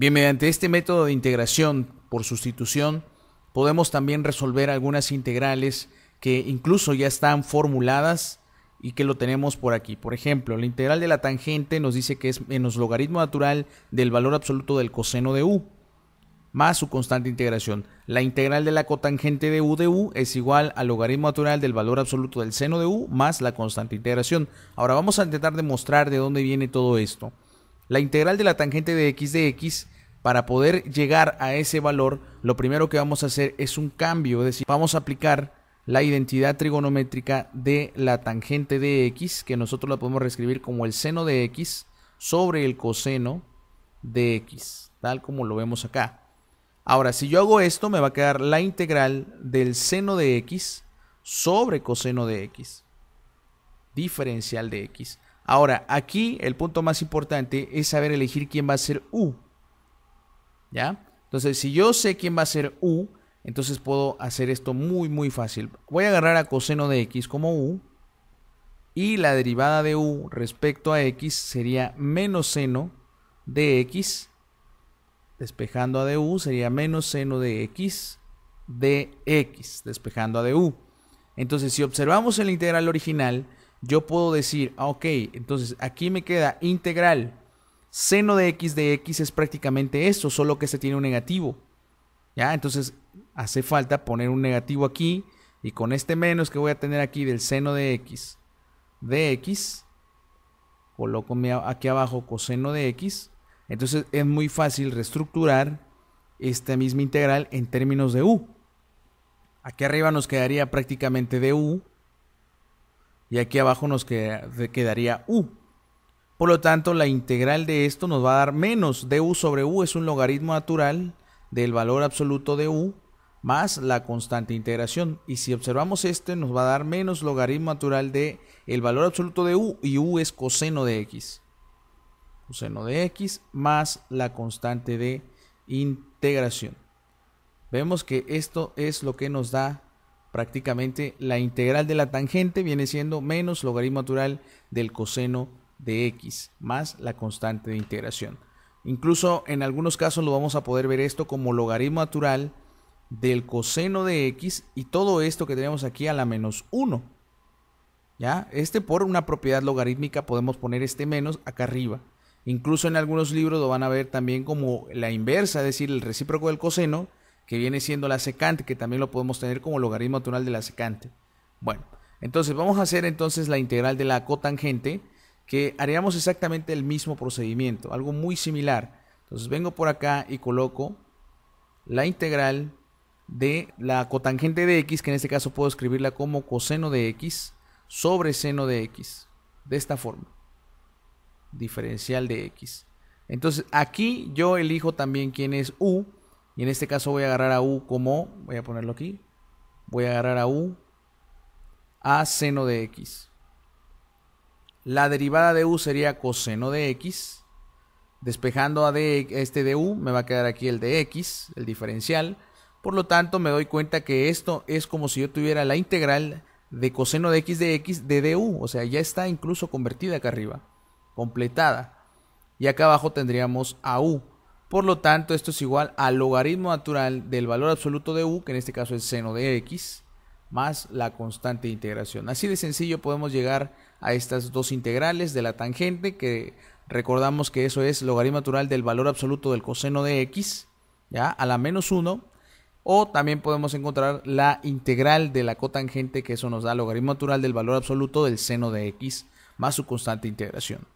Bien, mediante este método de integración por sustitución, podemos también resolver algunas integrales que incluso ya están formuladas y que lo tenemos por aquí. Por ejemplo, la integral de la tangente nos dice que es menos logaritmo natural del valor absoluto del coseno de u, más su constante integración. La integral de la cotangente de u de u es igual al logaritmo natural del valor absoluto del seno de u más la constante integración. Ahora vamos a intentar demostrar de dónde viene todo esto. La integral de la tangente de x de x, para poder llegar a ese valor, lo primero que vamos a hacer es un cambio, es decir, vamos a aplicar la identidad trigonométrica de la tangente de x, que nosotros la podemos reescribir como el seno de x sobre el coseno de x, tal como lo vemos acá. Ahora, si yo hago esto, me va a quedar la integral del seno de x sobre coseno de x, diferencial de x. Ahora, aquí el punto más importante es saber elegir quién va a ser U. ¿Ya? Entonces, si yo sé quién va a ser U, entonces puedo hacer esto muy, muy fácil. Voy a agarrar a coseno de X como U. Y la derivada de U respecto a X sería menos seno de X. Despejando a de U sería menos seno de X de X. Despejando a de U. Entonces, si observamos el integral original yo puedo decir, ah, ok, entonces aquí me queda integral. Seno de x de x es prácticamente esto, solo que se este tiene un negativo. ¿Ya? Entonces hace falta poner un negativo aquí y con este menos que voy a tener aquí del seno de x de x, coloco aquí abajo coseno de x. Entonces es muy fácil reestructurar esta misma integral en términos de u. Aquí arriba nos quedaría prácticamente de u y aquí abajo nos quedaría u. Por lo tanto, la integral de esto nos va a dar menos de u sobre u es un logaritmo natural del valor absoluto de u más la constante de integración. Y si observamos este, nos va a dar menos logaritmo natural de el valor absoluto de u y u es coseno de x. Coseno de x más la constante de integración. Vemos que esto es lo que nos da prácticamente la integral de la tangente viene siendo menos logaritmo natural del coseno de x más la constante de integración. Incluso en algunos casos lo vamos a poder ver esto como logaritmo natural del coseno de x y todo esto que tenemos aquí a la menos 1. ¿Ya? Este por una propiedad logarítmica podemos poner este menos acá arriba. Incluso en algunos libros lo van a ver también como la inversa, es decir, el recíproco del coseno que viene siendo la secante, que también lo podemos tener como logaritmo natural de la secante. Bueno, entonces vamos a hacer entonces la integral de la cotangente, que haríamos exactamente el mismo procedimiento, algo muy similar. Entonces vengo por acá y coloco la integral de la cotangente de x, que en este caso puedo escribirla como coseno de x sobre seno de x, de esta forma, diferencial de x. Entonces aquí yo elijo también quién es u, y en este caso voy a agarrar a U como, voy a ponerlo aquí, voy a agarrar a U a seno de X. La derivada de U sería coseno de X. Despejando a de, este de U, me va a quedar aquí el de X, el diferencial. Por lo tanto, me doy cuenta que esto es como si yo tuviera la integral de coseno de x de x de du. O sea, ya está incluso convertida acá arriba, completada. Y acá abajo tendríamos a u. Por lo tanto, esto es igual al logaritmo natural del valor absoluto de u, que en este caso es seno de x, más la constante de integración. Así de sencillo podemos llegar a estas dos integrales de la tangente, que recordamos que eso es logaritmo natural del valor absoluto del coseno de x, ¿ya? a la menos 1, o también podemos encontrar la integral de la cotangente, que eso nos da logaritmo natural del valor absoluto del seno de x, más su constante de integración.